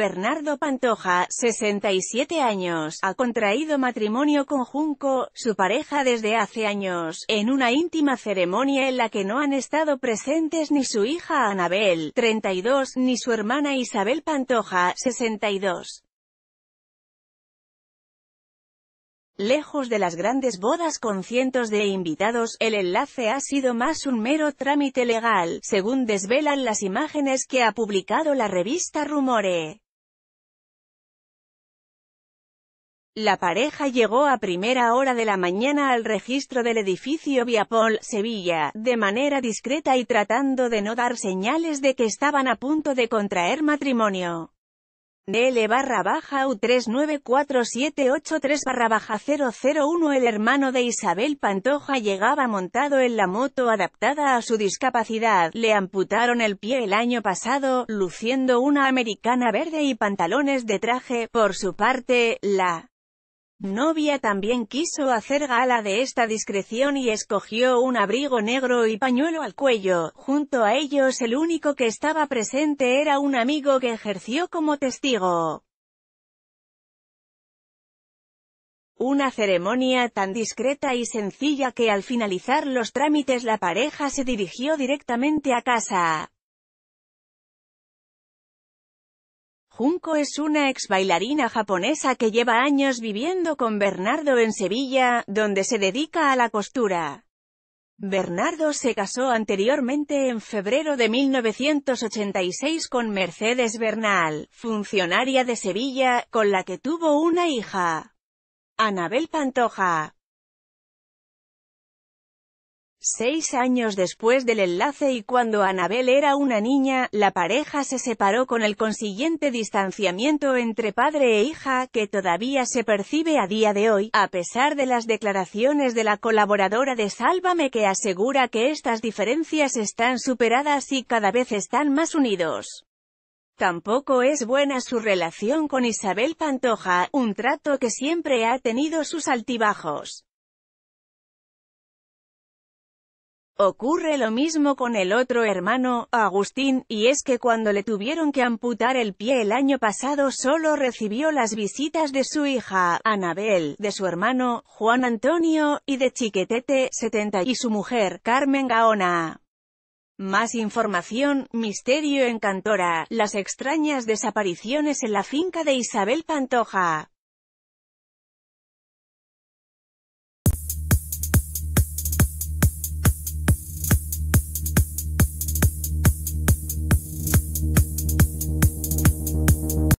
Bernardo Pantoja, 67 años, ha contraído matrimonio con Junco, su pareja desde hace años, en una íntima ceremonia en la que no han estado presentes ni su hija Anabel, 32, ni su hermana Isabel Pantoja, 62. Lejos de las grandes bodas con cientos de invitados, el enlace ha sido más un mero trámite legal, según desvelan las imágenes que ha publicado la revista Rumore. La pareja llegó a primera hora de la mañana al registro del edificio Viapol, Sevilla, de manera discreta y tratando de no dar señales de que estaban a punto de contraer matrimonio. DL barra baja U394783 001 El hermano de Isabel Pantoja llegaba montado en la moto adaptada a su discapacidad, le amputaron el pie el año pasado, luciendo una americana verde y pantalones de traje, por su parte, la Novia también quiso hacer gala de esta discreción y escogió un abrigo negro y pañuelo al cuello. Junto a ellos el único que estaba presente era un amigo que ejerció como testigo. Una ceremonia tan discreta y sencilla que al finalizar los trámites la pareja se dirigió directamente a casa. Junko es una ex bailarina japonesa que lleva años viviendo con Bernardo en Sevilla, donde se dedica a la costura. Bernardo se casó anteriormente en febrero de 1986 con Mercedes Bernal, funcionaria de Sevilla, con la que tuvo una hija, Anabel Pantoja. Seis años después del enlace y cuando Anabel era una niña, la pareja se separó con el consiguiente distanciamiento entre padre e hija, que todavía se percibe a día de hoy, a pesar de las declaraciones de la colaboradora de Sálvame que asegura que estas diferencias están superadas y cada vez están más unidos. Tampoco es buena su relación con Isabel Pantoja, un trato que siempre ha tenido sus altibajos. Ocurre lo mismo con el otro hermano, Agustín, y es que cuando le tuvieron que amputar el pie el año pasado solo recibió las visitas de su hija, Anabel, de su hermano, Juan Antonio, y de Chiquetete, 70, y su mujer, Carmen Gaona. Más información, Misterio Encantora, las extrañas desapariciones en la finca de Isabel Pantoja.